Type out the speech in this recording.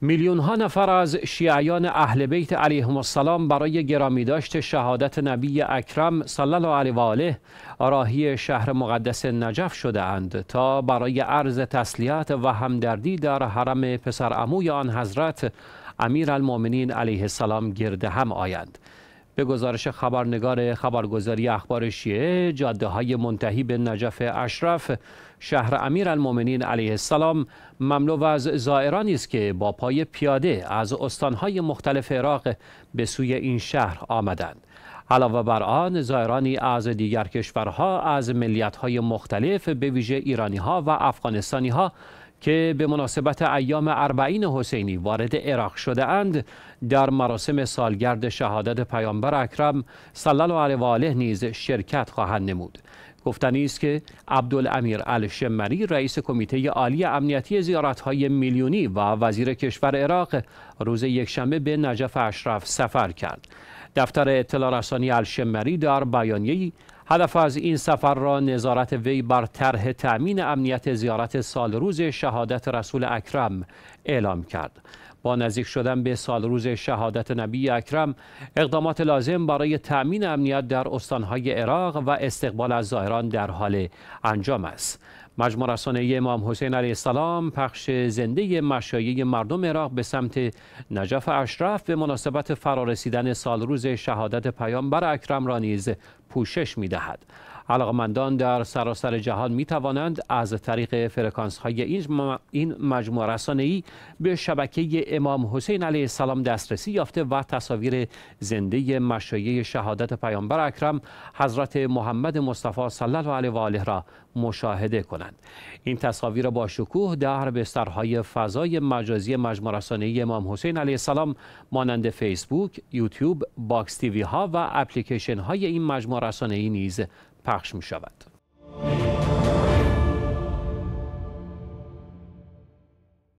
میلیون ها نفر از شیعیان اهل بیت علیهم السلام برای گرامی داشت شهادت نبی اکرم صلی الله علیه و آله راهی شهر مقدس نجف شده اند تا برای عرض تسلیت و همدردی در حرم پسر عموی آن حضرت امیر المومنین علیه السلام گرده هم آیند به گزارش خبرنگار خبرگزاری اخبار شیعه جاده های منتهی به نجف اشرف شهر امیرالمؤمنین علیه السلام مملو از زائرانی است که با پای پیاده از استانهای مختلف عراق به سوی این شهر آمدند علاوه بر آن زائرانی از دیگر کشورها از ملیتهای مختلف به ویژه ایرانی ها و افغانستانی ها که به مناسبت ایام اربعین حسینی وارد عراق شده اند در مراسم سالگرد شهادت پیامبر اکرم صلی الله علیه و آله نیز شرکت خواهند نمود گفتنی است که عبدالامیر الشمری رئیس کمیته عالی امنیتی زیارت‌های میلیونی و وزیر کشور عراق روز یکشنبه به نجف اشرف سفر کرد دفتر اطلاع رسانی الشمری در بیانیه‌ای هدف از این سفر را نظارت وی بر طرح تأمین امنیت زیارت سال روز شهادت رسول اکرم اعلام کرد با نزدیک شدن به سال روز شهادت نبی اکرم اقدامات لازم برای تأمین امنیت در استانهای عراق و استقبال از زائران در حال انجام است مجموع رسانه امام حسین علیه السلام پخش زنده مشایع مردم عراق به سمت نجف اشرف به مناسبت فرارسیدن روز شهادت پیامبر اکرم را نیز پوشش می دهد. علاقمندان در سراسر جهان می توانند از طریق فرکانس های این مجموعه ای به شبکه امام حسین علیه السلام دسترسی یافته و تصاویر زنده مشایع شهادت پیامبر اکرم حضرت محمد مصطفی صلی الله علیه و آله را مشاهده کنند این تصاویر با شکوه در بسترهای فضای مجازی مجموعه ای امام حسین علیه السلام مانند فیسبوک، یوتیوب، باکس تیوی ها و اپلیکیشن های این مجموعه ای نیز پخش می شود.